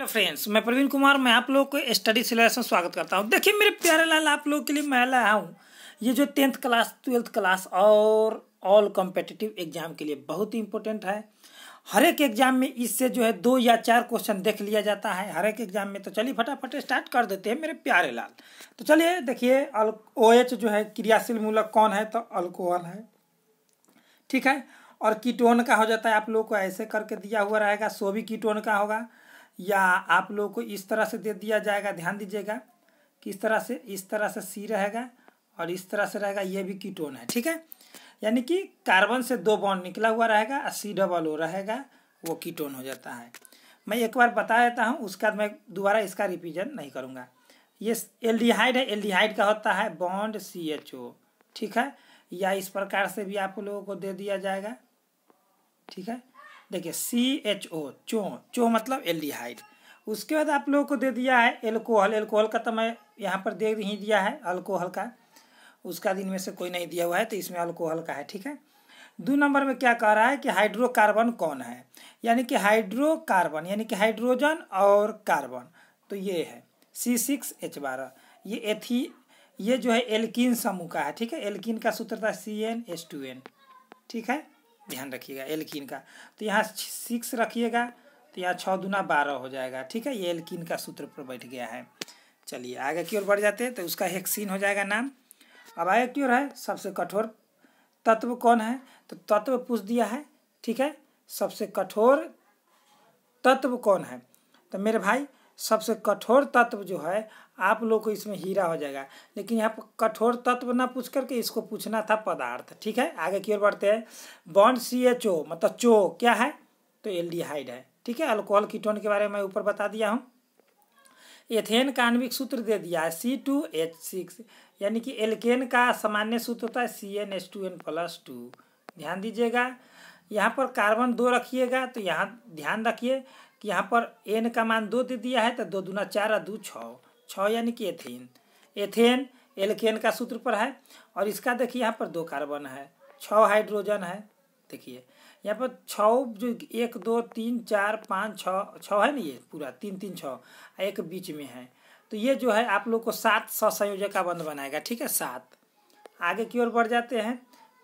hello friends मैं प्रवीण कुमार मैं आप लोग को स्टडी सिलेबस में स्वागत करता हूँ देखिए मेरे प्यारे लाल आप लोग के लिए मैं लाया हूँ ये जो टेंथ क्लास ट्वेल्थ क्लास और ऑल कॉम्पिटिटिव एग्जाम के लिए बहुत ही इंपॉर्टेंट है हर एक एग्जाम में इससे जो है दो या चार क्वेश्चन देख लिया जाता है हर एक एग्जाम में तो चलिए फटाफट स्टार्ट कर देते हैं मेरे प्यारे लाल तो चलिए देखिए ओ एच जो है क्रियाशील मूलक कौन है तो अल्कोहल है ठीक है और कीटोन का हो जाता है आप लोग को ऐसे करके दिया हुआ रहेगा सो भी कीटोन का होगा या आप लोगों को इस तरह से दे दिया जाएगा ध्यान दीजिएगा कि इस तरह से इस तरह से सी रहेगा और इस तरह से रहेगा ये भी कीटोन है ठीक है यानी कि कार्बन से दो बॉन्ड निकला हुआ रहेगा और सी डबल ओ रहेगा वो कीटोन हो जाता है मैं एक बार बता देता हूँ उसके बाद मैं दोबारा इसका रिपीजन नहीं करूँगा ये एल्डिहाइड है एल्डिहाइड का होता है बॉन्ड सी एच ओ ठीक है या इस प्रकार से भी आप लोगों को दे दिया जाएगा ठीक है देखिए सी एच ओ चो चो मतलब एल्डिहाइड उसके बाद आप लोगों को दे दिया है एल्कोहल एल्कोहल का तो मैं यहाँ पर दे ही दिया है अल्कोहल का उसका दिन में से कोई नहीं दिया हुआ है तो इसमें अल्कोहल का है ठीक है दो नंबर में क्या कह रहा है कि हाइड्रोकार्बन कौन है यानी कि हाइड्रोकार्बन यानी कि हाइड्रोजन और कार्बन तो ये है सी सिक्स एच बारह ये एथी ये जो है एल्किन समूह का है ठीक है एल्किन का सूत्र था C N S two N ठीक है ध्यान रखिएगा एल्किन का तो यहाँ सिक्स रखिएगा तो यहाँ छः दुना बारह हो जाएगा ठीक है ये एल्किन का सूत्र पर बैठ गया है चलिए आगे की ओर बढ़ जाते हैं तो उसका हेक्सिन हो जाएगा नाम अब आगे की ओर है सबसे कठोर तत्व कौन है तो तत्व पूछ दिया है ठीक है सबसे कठोर तत्व कौन है तो मेरे भाई सबसे कठोर तत्व जो है आप लोग को इसमें हीरा हो जाएगा लेकिन यहाँ पर कठोर तत्व ना पूछ करके इसको पूछना था पदार्थ ठीक है आगे की ओर बढ़ते हैं बॉन्ड सी एच ओ मतलब चो क्या है तो हाइड है ठीक है अल्कोहल कीटोन के बारे में मैं ऊपर बता दिया हूँ एथेन का आणविक सूत्र दे दिया है सी टू एच सिक्स यानी कि एल्केन का सामान्य सूत्र होता है C N H two N plus two ध्यान दीजिएगा यहाँ पर कार्बन दो रखिएगा तो यहाँ ध्यान रखिए कि यहाँ पर एन का मान दो दे दिया है तो दो दूना चार और दो छः छः यानी कि एथेन एथेन एलकेन का सूत्र पर है और इसका देखिए यहाँ पर दो कार्बन है छः हाइड्रोजन है देखिए यहाँ पर छः जो एक दो तीन चार पाँच छः छः है ना ये पूरा तीन तीन छः एक बीच में है तो ये जो है आप लोग को सात सौ संयोजक का बंध बनाएगा ठीक है सात आगे की ओर बढ़ जाते हैं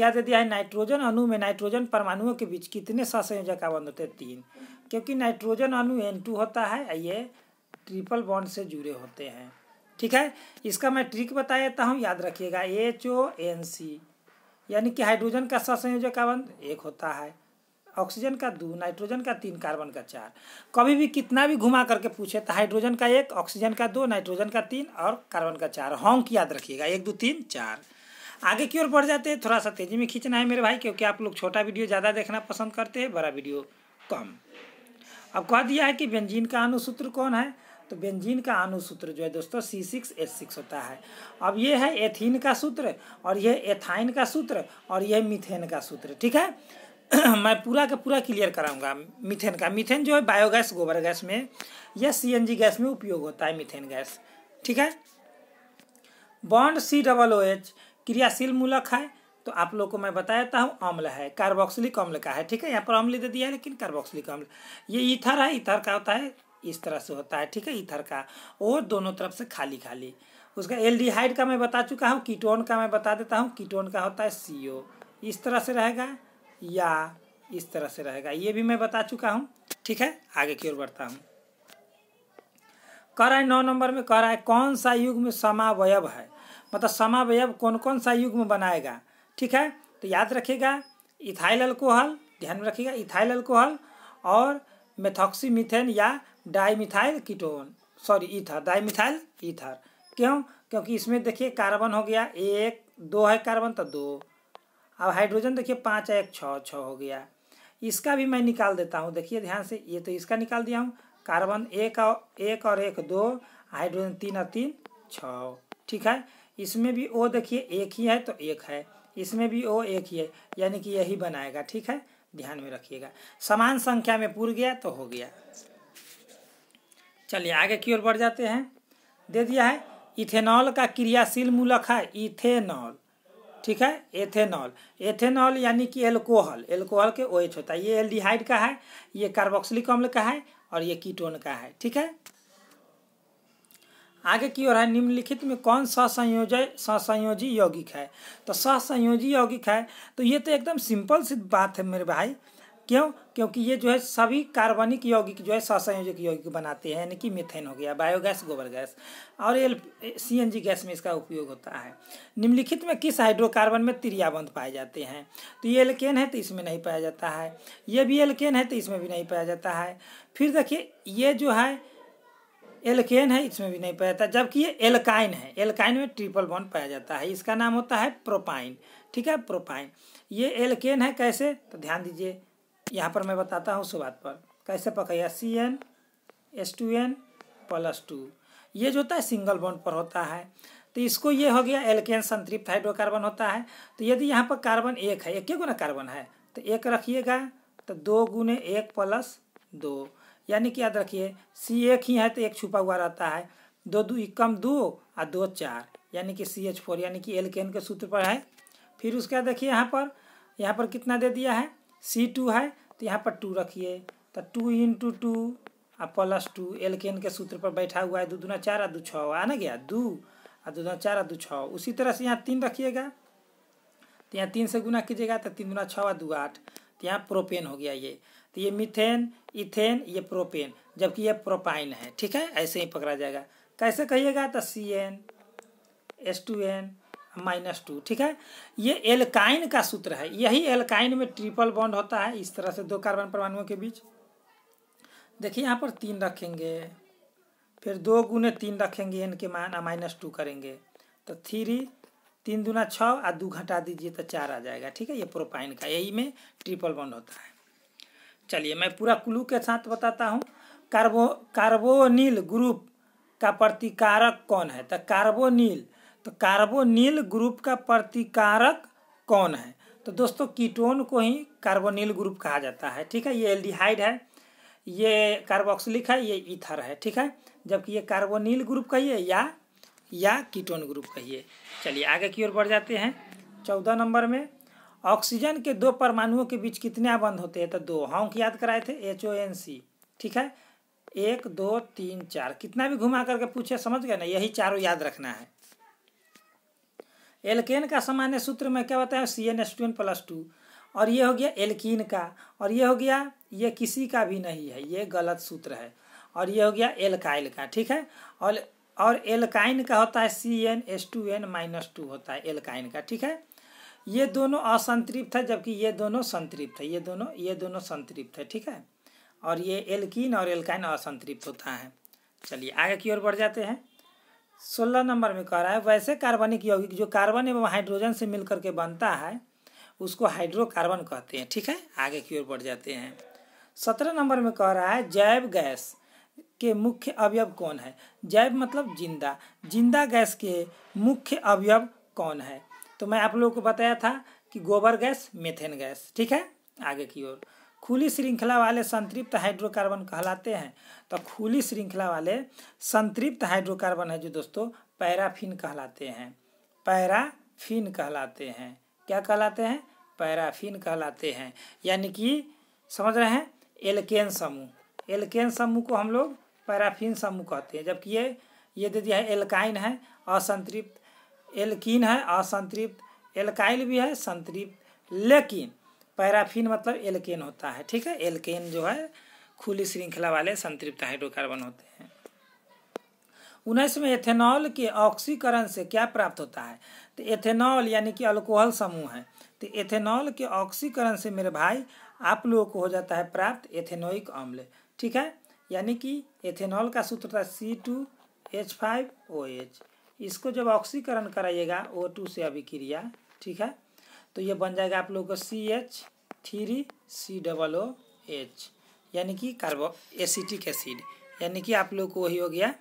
क्या दे दिया है नाइट्रोजन अणु में नाइट्रोजन परमाणुओं के बीच कितने सहसंयोजक आबंध होते हैं तीन क्योंकि नाइट्रोजन अणु एन टू होता है ये ट्रिपल बॉन्ड से जुड़े होते हैं ठीक है इसका मैं ट्रिक बता देता हूँ याद रखिएगा एच ओ एन सी यानी कि हाइड्रोजन का सहसंयोजक आबंध एक होता है ऑक्सीजन का दो नाइट्रोजन का तीन कार्बन का चार कभी भी कितना भी घुमा करके पूछे तो हाइड्रोजन का एक ऑक्सीजन का दो नाइट्रोजन का तीन और कार्बन का चार हॉन्क याद रखिएगा एक दो तीन चार आगे की ओर बढ़ जाते हैं थोड़ा सा तेज़ी में खींचना है मेरे भाई क्योंकि आप लोग छोटा वीडियो ज़्यादा देखना पसंद करते हैं बड़ा वीडियो कम अब कह दिया है कि बेंजीन का अनुसूत्र कौन है तो बेंजीन का अनुसूत्र जो है दोस्तों सी सिक्स एच सिक्स होता है अब ये है एथीन का सूत्र और यह एथाइन का सूत्र और यह मिथेन का सूत्र ठीक है मैं पूरा का पूरा क्लियर कराऊंगा मिथेन का मिथेन जो है बायोगैस गोबर गैस में या सीएनजी गैस में उपयोग होता है मिथेन गैस ठीक है bond C double O H क्रियाशील मूलक है तो आप लोग को मैं बता देता हूँ अम्ल है कार्बोक्सिलिक अम्ल का है ठीक है यहाँ पर अम्ल दे दिया है लेकिन कार्बोक्सिलिक अम्ल ये इथर है इथर का होता है इस तरह से होता है ठीक है इथर का और दोनों तरफ से खाली खाली उसका एल्डिहाइड का मैं बता चुका हूँ कीटोन का मैं बता देता हूँ कीटोन का होता है ओ इस तरह से रहेगा या इस तरह से रहेगा ये भी मैं बता चुका हूँ ठीक है आगे की ओर बढ़ता हूँ कराए है नौ नंबर में कराए है कौन सा युग में समावयव है मतलब समावयव कौन कौन सा युग्म बनाएगा ठीक है तो याद रखिएगा इथाइल अल्कोहल ध्यान में रखिएगा इथाइल अल्कोहल और मेथॉक्सी मिथेन या dimethyl ketone sorry ether methyl ether क्यों क्योंकि इसमें देखिए कार्बन हो गया एक दो है कार्बन तो दो अब हाइड्रोजन देखिए पाँच एक छः छः हो गया इसका भी मैं निकाल देता हूँ देखिए ध्यान से ये तो इसका निकाल दिया हूँ कार्बन एक और एक और एक दो हाइड्रोजन तीन और तीन छः ठीक है इसमें भी ओ देखिए एक ही है तो एक है इसमें भी ओ एक ही है यानी कि यही बनाएगा ठीक है ध्यान में रखिएगा समान संख्या में पूर गया तो हो गया चलिए आगे की ओर बढ़ जाते हैं दे दिया है इथेनॉल का क्रियाशील मूलक है इथेनॉल ठीक है एथेनॉल एथेनॉल यानी कि एल्कोहल एल्कोहल के ओएच होता है ये एल्डिहाइड का है ये कार्बोक्सिलिक अम्ल का है और ये कीटोन का है ठीक है आगे की ओर है निम्नलिखित में कौन सहसंयोजय सहसंयोजी यौगिक है तो ससंयोजी यौगिक है तो ये तो एकदम सिंपल सी बात है मेरे भाई क्यों क्योंकि ये जो है सभी कार्बनिक यौगिक जो है ससंयोजक यौगिक बनाते हैं यानी कि मिथेन हो गया बायोगैस गोबर गैस और एल सी गैस में इसका उपयोग होता है निम्नलिखित में किस हाइड्रोकार्बन में त्रियाबंद पाए जाते हैं तो ये एलकेन है तो इसमें नहीं पाया जाता है ये भी एलकेन है तो इसमें भी नहीं पाया जाता है फिर देखिए ये जो है एलकेन है इसमें भी नहीं पाया जाता जबकि ये एलकाइन है एलकाइन में ट्रिपल बॉन्ड पाया जाता है इसका नाम होता है प्रोपाइन ठीक है प्रोपाइन ये एलकेन है कैसे तो ध्यान दीजिए यहाँ पर मैं बताता हूँ बात पर कैसे पकड़िया C N S two N plus two ये जो होता है सिंगल बॉन्ड पर होता है तो इसको ये हो गया एल्केन संतृप्त हाइड्रोकार्बन होता है तो यदि यहाँ पर कार्बन एक है एक गुना कार्बन है तो एक रखिएगा तो दो गुने एक प्लस दो यानी कि याद रखिए सी एक ही है तो एक छुपा हुआ रहता है दो दो कम दो और दो चार यानी कि सी एच फोर यानी कि एल के एन के सूत्र पर है फिर उसके बाद देखिए यहाँ पर यहाँ पर कितना दे दिया है सी टू है तो यहाँ पर टू रखिए तो टू इंटू टू और plus two alkane के सूत्र पर बैठा हुआ है दो दूना चार और दो छः आ ना गया दो और दो दूना चार और दो छः उसी तरह से यहाँ तीन रखिएगा तो यहाँ तीन से गुना कीजिएगा तो तीन दूना छः और दो आठ तो यहाँ प्रोपेन हो गया ये तो ये मिथेन इथेन ये प्रोपेन जबकि ये प्रोपाइन है ठीक है ऐसे ही पकड़ा जाएगा कैसे कहिएगा तो C N S two n minus two ठीक है ये एल्काइन का सूत्र है यही एल्काइन में ट्रिपल बॉन्ड होता है इस तरह से दो कार्बन परमाणुओं के बीच देखिए यहाँ पर तीन रखेंगे फिर दो गुने तीन रखेंगे एन के मान माइनस टू करेंगे तो थ्री तीन दुना छः और दू घटा दीजिए तो चार आ जाएगा ठीक है ये प्रोपाइन का यही में ट्रिपल बॉन्ड होता है चलिए मैं पूरा क्लू के साथ बताता हूँ कार्बो कार्बोनिल ग्रुप का प्रतिकारक कौन है तो कार्बोनिल तो कार्बोनिल ग्रुप का प्रतिकारक कौन है तो दोस्तों कीटोन को ही कार्बोनिल ग्रुप कहा जाता है ठीक है ये एल्डिहाइड है ये कार्बोक्सिलिक है ये ईथर है ठीक है जबकि ये कार्बोनिल ग्रुप कहिए या या कीटोन ग्रुप कहिए चलिए आगे की ओर बढ़ जाते हैं चौदह नंबर में ऑक्सीजन के दो परमाणुओं के बीच कितने बंध होते हैं तो दो हम हाँ, याद कराए थे एच ओ एन सी ठीक है एक दो तीन चार कितना भी घुमा करके पूछे समझ गए ना यही चारों याद रखना है एल्केन का सामान्य सूत्र में क्या बताया C N S two N plus two और ये हो गया एल्कीन का और ये हो गया ये किसी का भी नहीं है ये गलत सूत्र है और ये हो गया एल्काइल का ठीक है और और एल्काइन का होता है C N S two n minus two होता है एल्काइन का ठीक है ये दोनों असंतृप्त है जबकि ये दोनों संतृप्त है ये दोनों ये दोनों संतृप्त है ठीक है और ये एल्किन और एल्काइन असंतृप्त होता है चलिए आगे की ओर बढ़ जाते हैं सोलह नंबर में कह रहा है वैसे कार्बनिक यौगिक जो कार्बन एवं हाइड्रोजन से मिलकर के बनता है उसको हाइड्रोकार्बन कहते हैं ठीक है आगे की ओर बढ़ जाते हैं सत्रह नंबर में कह रहा है जैव गैस के मुख्य अवयव कौन है जैव मतलब जिंदा जिंदा गैस के मुख्य अवयव कौन है तो मैं आप लोगों को बताया था कि गोबर गैस मेथेन गैस ठीक है आगे की ओर खुली श्रृंखला वाले संतृप्त हाइड्रोकार्बन कहलाते हैं तो खुली श्रृंखला वाले संतृप्त हाइड्रोकार्बन है जो दोस्तों पैराफिन कहलाते हैं पैराफिन कहलाते हैं क्या कहलाते हैं पैराफिन कहलाते हैं यानी कि समझ रहे हैं एलकेन समूह एलकेन समूह को हम लोग पैराफिन समूह कहते हैं जबकि ये ये दे दिया है एल्काइन है असंतृप्त एल्किन है असंतृप्त एल्काइल भी है संतृप्त लेकिन पैराफिन मतलब एल्केन होता है ठीक है एल्केन जो है खुली श्रृंखला वाले संतृप्त हाइड्रोकार्बन होते हैं उन्नीस में एथेनॉल के ऑक्सीकरण से क्या प्राप्त होता है तो एथेनॉल यानी कि अल्कोहल समूह है तो एथेनॉल के ऑक्सीकरण से मेरे भाई आप लोगों को हो जाता है प्राप्त एथेनोइक अम्ल ठीक है यानी कि एथेनॉल का सूत्र था C two H five O H इसको जब ऑक्सीकरण कराइएगा ओ टू से अभिक्रिया ठीक है तो ये बन जाएगा आप लोगों को C H three C double O H यानी कि कार्बो एसिटिक एसिड यानी कि आप लोग को वही हो गया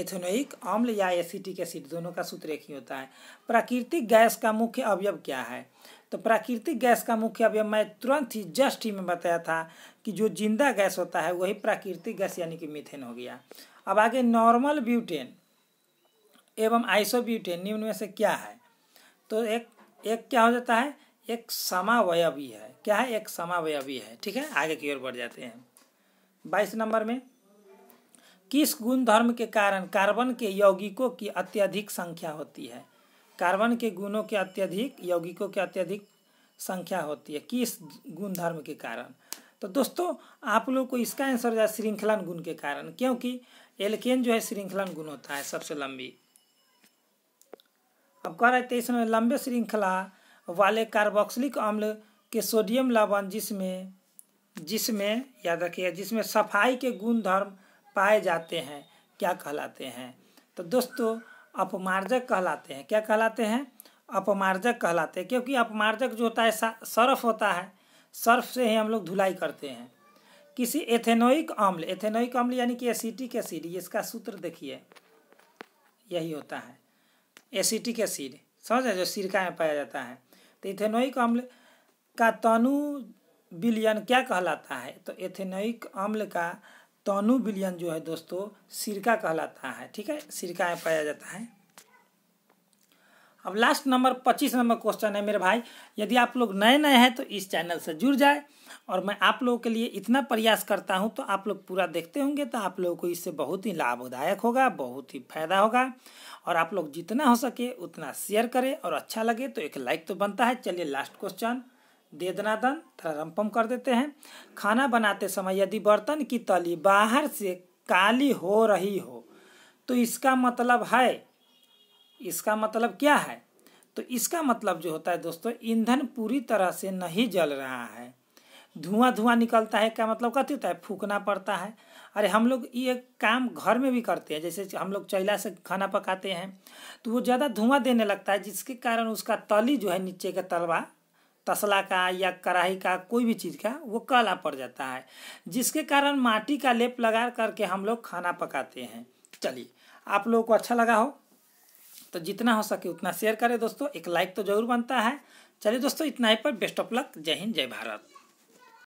एथेनोइक अम्ल या एसिटिक एसिड दोनों का सूत्र एक ही होता है प्राकृतिक गैस का मुख्य अवयव क्या है तो प्राकृतिक गैस का मुख्य अवयव मैं तुरंत ही जस्ट ही में बताया था कि जो जिंदा गैस होता है वही प्राकृतिक गैस यानी कि मिथेन हो गया अब आगे नॉर्मल ब्यूटेन एवं आइसोब्यूटेन निम्न में से क्या है तो एक एक क्या हो जाता है एक समावयवी है क्या है एक समावयवी है ठीक है आगे की ओर बढ़ जाते हैं बाईस नंबर में किस गुणधर्म के कारण कार्बन के यौगिकों की अत्यधिक संख्या होती है कार्बन के गुणों के अत्यधिक यौगिकों के अत्यधिक संख्या होती है किस गुणधर्म के कारण तो दोस्तों आप लोग को इसका आंसर हो जाए श्रृंखलन गुण के कारण क्योंकि एल्केन जो है श्रृंखलन गुण होता है सबसे लंबी अब कह रहे थे तेईस में लंबे श्रृंखला वाले कार्बोक्सिलिक अम्ल के सोडियम लवण जिसमें जिसमें याद रखिए जिसमें सफाई के गुणधर्म पाए जाते हैं क्या कहलाते हैं तो दोस्तों अपमार्जक कहलाते हैं क्या कहलाते हैं अपमार्जक कहलाते हैं क्योंकि अपमार्जक जो होता है सर्फ होता है सर्फ से ही हम लोग धुलाई करते हैं किसी एथेनोइक अम्ल एथेनोइक अम्ल यानी कि एसिटिक एसिड इसका सूत्र देखिए यही होता है एसिटिक एसिड समझ जो सिरका में पाया जाता है तो इथेनोइक अम्ल का तनु बिलियन क्या कहलाता है तो एथेनोइक अम्ल का तनु बिलियन जो है दोस्तों सिरका कहलाता है ठीक है सिरका में पाया जाता है अब लास्ट नंबर पच्चीस नंबर क्वेश्चन है मेरे भाई यदि आप लोग नए नए हैं तो इस चैनल से जुड़ जाए और मैं आप लोगों के लिए इतना प्रयास करता हूं तो आप लोग पूरा देखते होंगे तो आप लोगों को इससे बहुत ही लाभदायक होगा बहुत ही फायदा होगा और आप लोग जितना हो सके उतना शेयर करें और अच्छा लगे तो एक लाइक तो बनता है चलिए लास्ट क्वेश्चन दे देना दन थोड़ा रमपम कर देते हैं खाना बनाते समय यदि बर्तन की तली बाहर से काली हो रही हो तो इसका मतलब है इसका मतलब क्या है तो इसका मतलब जो होता है दोस्तों ईंधन पूरी तरह से नहीं जल रहा है धुआं धुआं निकलता है क्या मतलब कहते होता है फूकना पड़ता है अरे हम लोग ये काम घर में भी करते हैं जैसे हम लोग चैला से खाना पकाते हैं तो वो ज़्यादा धुआं देने लगता है जिसके कारण उसका तली जो है नीचे का तलवा तसला का या कढ़ाई का कोई भी चीज़ का वो काला पड़ जाता है जिसके कारण माटी का लेप लगा करके हम लोग खाना पकाते हैं चलिए आप लोगों को अच्छा लगा हो तो जितना हो सके उतना शेयर करें दोस्तों एक लाइक तो जरूर बनता है चलिए दोस्तों इतना ही पर बेस्ट ऑफ लक जय हिंद जय भारत